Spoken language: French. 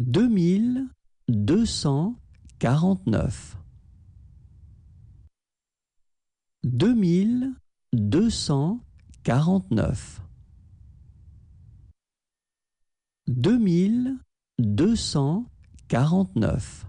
deux cent quarante-neuf. deux mille deux cent quarante-neuf. deux mille deux cent quarante-neuf.